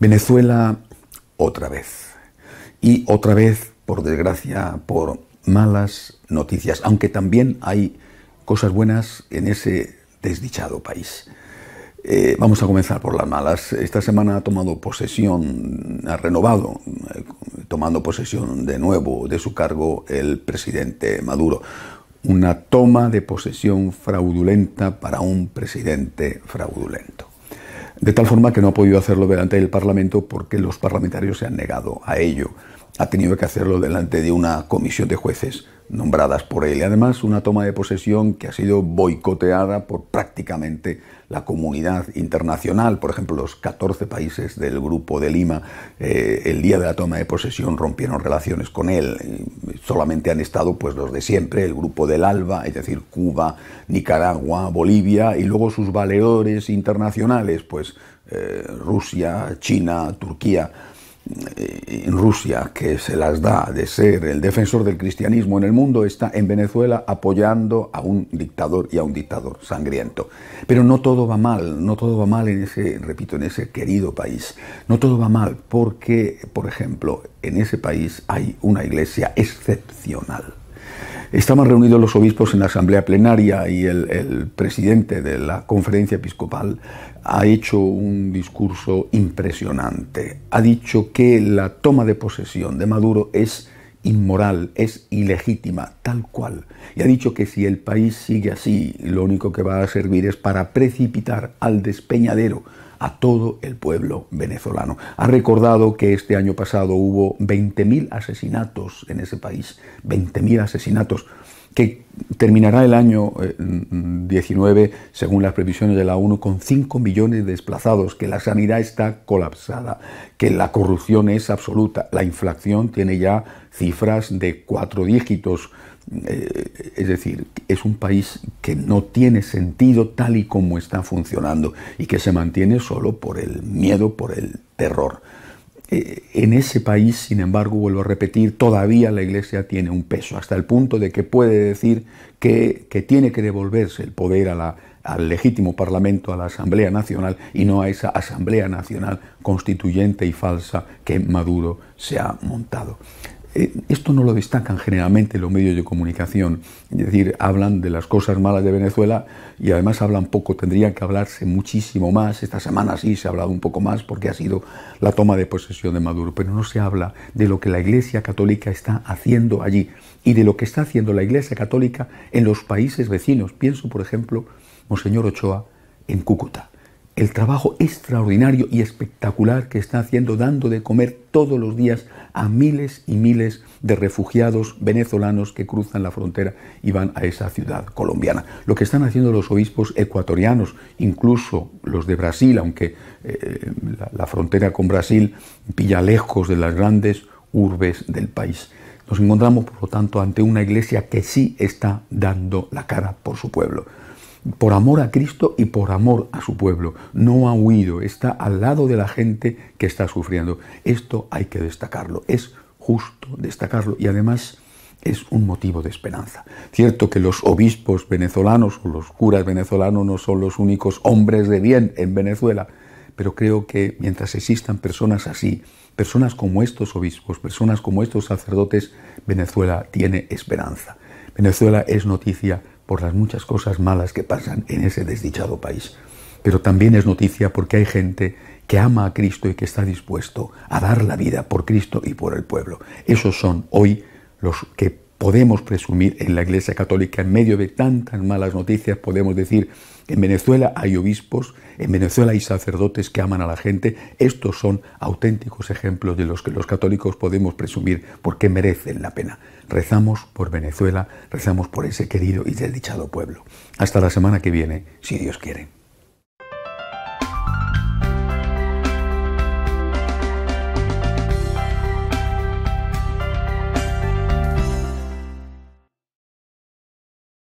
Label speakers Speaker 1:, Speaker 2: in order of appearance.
Speaker 1: Venezuela otra vez. Y otra vez, por desgracia, por malas noticias, aunque también hay cosas buenas en ese desdichado país. Eh, vamos a comenzar por las malas. Esta semana ha tomado posesión, ha renovado, eh, tomando posesión de nuevo de su cargo el presidente Maduro. Una toma de posesión fraudulenta para un presidente fraudulento de tal forma que no ha podido hacerlo delante del Parlamento porque los parlamentarios se han negado a ello. Ha tenido que hacerlo delante de una comisión de jueces nombradas por él. Además, una toma de posesión que ha sido boicoteada por prácticamente la comunidad internacional. Por ejemplo, los 14 países del Grupo de Lima eh, el día de la toma de posesión rompieron relaciones con él. Solamente han estado pues, los de siempre, el Grupo del Alba, es decir, Cuba, Nicaragua, Bolivia, y luego sus valedores internacionales, pues eh, Rusia, China, Turquía eh, Rusia, que se las da de ser el defensor del cristianismo en el mundo, está en Venezuela apoyando a un dictador y a un dictador sangriento. Pero no todo va mal, no todo va mal en ese, repito, en ese querido país. No todo va mal porque, por ejemplo, en ese país hay una iglesia excepcional Estaban reunidos los obispos en la asamblea plenaria y el, el presidente de la conferencia episcopal ha hecho un discurso impresionante. Ha dicho que la toma de posesión de Maduro es inmoral, es ilegítima, tal cual. Y ha dicho que si el país sigue así, lo único que va a servir es para precipitar al despeñadero a todo el pueblo venezolano. Ha recordado que este año pasado hubo 20.000 asesinatos en ese país, 20.000 asesinatos que terminará el año 19, eh, según las previsiones de la ONU, con 5 millones de desplazados, que la sanidad está colapsada, que la corrupción es absoluta, la inflación tiene ya cifras de cuatro dígitos. Eh, es decir, es un país que no tiene sentido tal y como está funcionando y que se mantiene solo por el miedo, por el terror. Eh, en ese país, sin embargo, vuelvo a repetir, todavía la Iglesia tiene un peso, hasta el punto de que puede decir que, tiene que devolverse el poder al legítimo Parlamento, a la Asamblea Nacional, y no a esa Asamblea Nacional constituyente y falsa que Maduro se ha montado. Eh, esto no lo destacan generalmente los medios de comunicación, es decir, hablan de las cosas malas de Venezuela y además hablan poco, tendrían que hablarse muchísimo más, esta semana sí se ha hablado un poco más porque ha sido la toma de posesión de Maduro, pero no se habla de lo que la Iglesia Católica está haciendo allí y de lo que está haciendo la Iglesia Católica en los países vecinos. Pienso, por ejemplo, Monseñor Ochoa en Cúcuta el trabajo extraordinario y espectacular que está haciendo dando de comer todos los días a miles y miles de refugiados venezolanos que cruzan la frontera y van a esa ciudad colombiana. Lo que están haciendo los obispos ecuatorianos, incluso los de Brasil, aunque eh, la frontera con Brasil pilla lejos de las grandes urbes del país. Nos encontramos, por lo tanto, ante una iglesia que sí está dando la cara por su pueblo por amor a Cristo y por amor a su pueblo. No ha huido, está al lado de la gente que está sufriendo. Esto hay que destacarlo, es justo destacarlo y además es un motivo de esperanza. Cierto que los obispos venezolanos o los curas venezolanos no son los únicos hombres de bien en Venezuela, pero creo que mientras existan personas así, personas como estos obispos, personas como estos sacerdotes, Venezuela tiene esperanza. Venezuela es noticia por las muchas cosas malas que pasan en ese desdichado país. Pero también es noticia porque hay gente que ama a Cristo y que está dispuesto a dar la vida por Cristo y por el pueblo. Esos son hoy los que podemos presumir en la Iglesia Católica, en medio de tantas malas noticias, podemos decir, en Venezuela hay obispos, en Venezuela hay sacerdotes que aman a la gente, estos son auténticos ejemplos de los que los católicos podemos presumir porque merecen la pena. Rezamos por Venezuela, rezamos por ese querido y desdichado pueblo. Hasta la semana que viene, si Dios quiere.